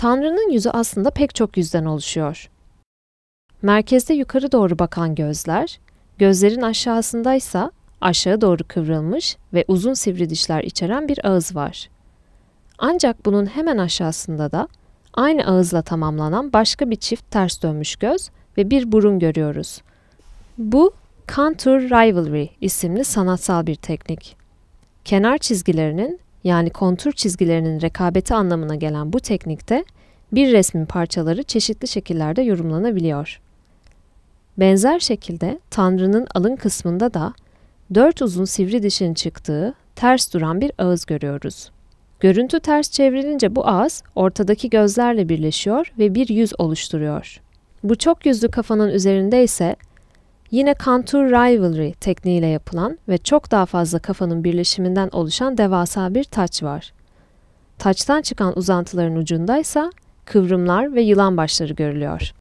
Tanrı'nın yüzü aslında pek çok yüzden oluşuyor. Merkezde yukarı doğru bakan gözler, gözlerin aşağısındaysa aşağı doğru kıvrılmış ve uzun sivri dişler içeren bir ağız var. Ancak bunun hemen aşağısında da aynı ağızla tamamlanan başka bir çift ters dönmüş göz ve bir burun görüyoruz. Bu Contour Rivalry isimli sanatsal bir teknik. Kenar çizgilerinin yani kontur çizgilerinin rekabeti anlamına gelen bu teknikte bir resmin parçaları çeşitli şekillerde yorumlanabiliyor. Benzer şekilde Tanrı'nın alın kısmında da dört uzun sivri dişin çıktığı ters duran bir ağız görüyoruz. Görüntü ters çevrilince bu ağız ortadaki gözlerle birleşiyor ve bir yüz oluşturuyor. Bu çok yüzlü kafanın üzerinde ise Yine contour rivalry tekniğiyle yapılan ve çok daha fazla kafanın birleşiminden oluşan devasa bir taç var. Taçtan çıkan uzantıların ucundaysa kıvrımlar ve yılan başları görülüyor.